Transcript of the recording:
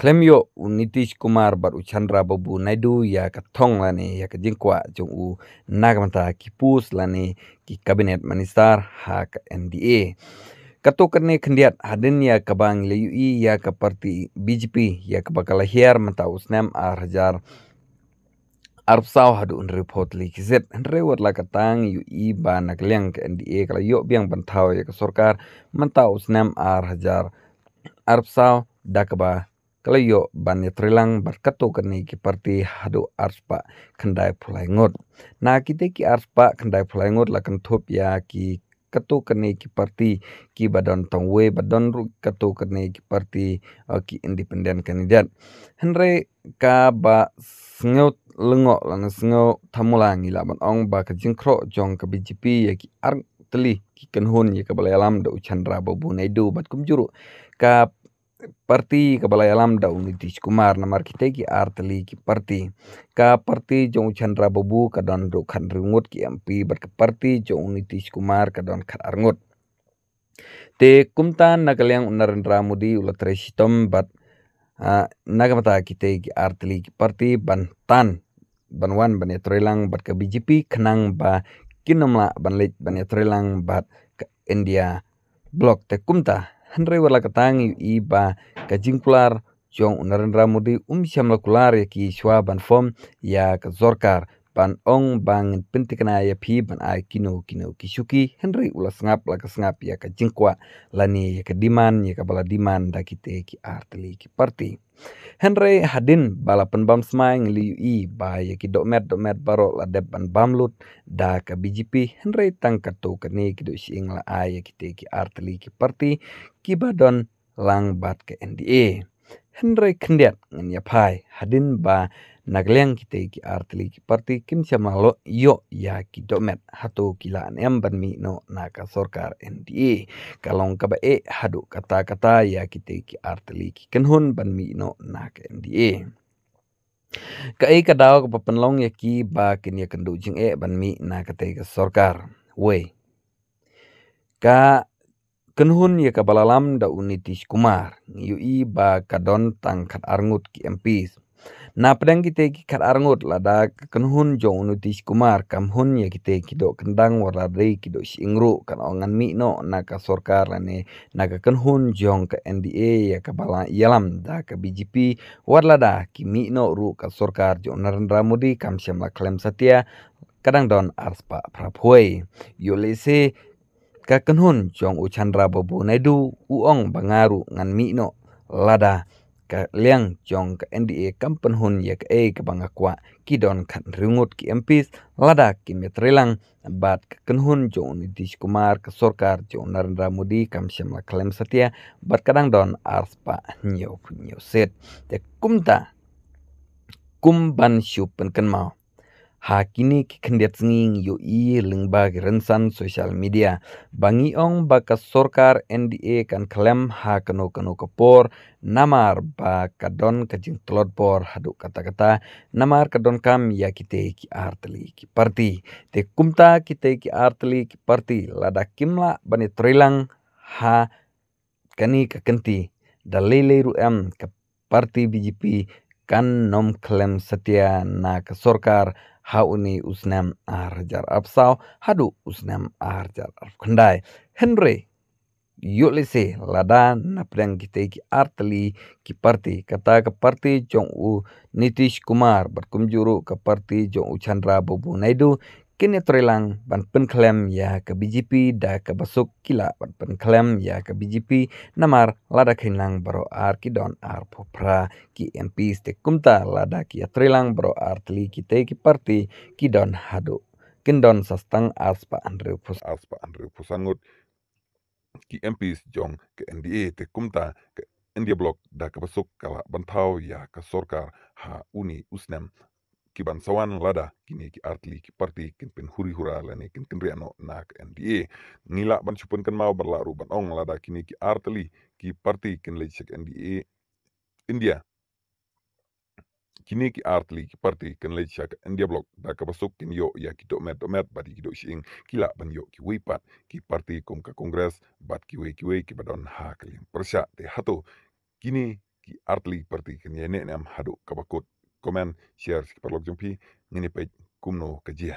klemyo unitish kumar bar uchandra babu naidu ya kathong lani ya kajingkwa jong u nagmata kipus lani ki kabinet minister hak nda kato karne khandiat hadin ya kabang leyui ya parti bjp ya bakala hiar mata usnam ar hajar arp saw hadu unre li kizet re warla katang yu i ba nakleng nda kala yo biang bantau ya ka sorkar mata usnam ar hajar arp saw dakba kelayo bani ya trilang barkato kene ki parti hadu arspa pulai ngot na kite ki arspa pulai ngot lakan thop ya ki kato kene ki parti ki badon tongwe badon ru kato kene ki parti eh, ki independen kandidat. henre ka ba sngau lengo lang sngeo thamulangi laban ong ba ka jingkro jong ke bjp ya ki ar teli ki kenhun ya balai alam do uchandra babu naidu bat kumjuru ka parti kabala alam da unitis kumar namar kitegi artli ki parti ka parti jo chandra babu ka don do khan rungot ki mp bar ka parti jo unitis kumar ka don khar rungot te kumtan nakalyang narendra modi ulatre sitom bat uh, nagamata kitegi artli ki parti bantan banwan ban yatrelang bat ka bjp khnang ba kinamla banlit ban yatrelang bat india blok te kumta hendra wala katang iba ba kajingkular jong unaran mudi um syamla kular ya ki shwa ban fom ya zorkar pan ong bang pente ya pi ban ai kino kino kisuki henry ula ngap laka ngap ya ka jingkwa lani ya ka diman ya ka bala diman da kite ki artli ki parti henry hadin bala pen bam smaing li i ba ya ki do met baro la de ban lut da ka bjp henry tang ka to ka ne ki do sing la ai ya kite ki artli ki parti ki badon lang bat ke nda henry kendet ngan ya pai hadin ba nagleang kita iki artli ki parti kim Samalo yo ya ki domet hatu kila nem ban mi no naka sorkar NDA kalong kaba e hadu kata kata ya kite ki artli ki kenhun ban mi no naka NDA Kae kadao ka papanlong ya ki ba kin ya kendu jing e ban mi na kate ka sorkar we ka kenhun ya kabalalam da unitis kumar yu i ba kadon tangkat arngut ki MPs kite ki arngut lada kenhun jong unutis kumar kam hun ya kite kido kendang ki do singru kan ongan mikno naka sorkar lane naka kenhun jong ke NDA ya ke bala yalam da ke BJP warlada ki no ru ka sorkar jong Narendra Modi kam syamla klem satia kadang don arspa prapoi yolese ka kenhun jong uchandra Babu naidu uong bangaru ngan no lada ka liang chong ka NDA kampan hun ya ka e ka banga kwa ki don kan ringot ki MPs lada ki metrelang bat ka kenhun jo Nitish Kumar ka sorkar jo Narendra Modi kam la klaim setia bat kadang don arspa nyo nyo set te kumta kumban shupen ken mau Hakini kini ki khandep chnging yo e rensan sosial media bangi ong baka sorkar nda kan khlem ha kano kano kepor namar baka don kajing telot haduk por haduk kata kata namar kadon kam ya kite ki artli ki parti te kumta kite ki artli ki parti lada kimla bani trilang ha kani kakenti. kenti da ru em ke parti BGP kan nom klem setia nak sorkar hauni usnam arjar apsau hadu usnam arjar kendai henry yulise lada ladan kita ki artli ki parti kata ke parti jong u nitish kumar berkumjuru ke parti jong u chandra bubu naidu Kini terilang ban pen klem ya ke BGP da ke besuk kila ban pen klem ya ke BJP namar lada kainang baro ar ki don ar popra ki MP stik kumta lada ki terilang baro ar tli ki te ki parti ki don hadu kin don sastang aspa andrew pus aspa andrew pusangut ki MP jong ke NDA te kumta ke India blok da ke besuk kala bantau ya ke sorkar ha uni usnem kibansawan lada kini ki artli ki parti kin pen huri hura lani kin kin riano nak NDA ngila ban supun kan mau berlaru ban ong lada kini ki artli ki parti kin lecek NDA India kini ki artli ki parti kin lecek India blok da ka basuk kin yo ya ki domet domet badi ki do sing kila ban yo ki wipat ki parti kom ka kongres bat ki we ki we ki badon ha lim persa te hatu kini ki artli parti kin yene nam hadu kabakut komen, share, si kiparlog jumpi, ngini pej kumno kajia.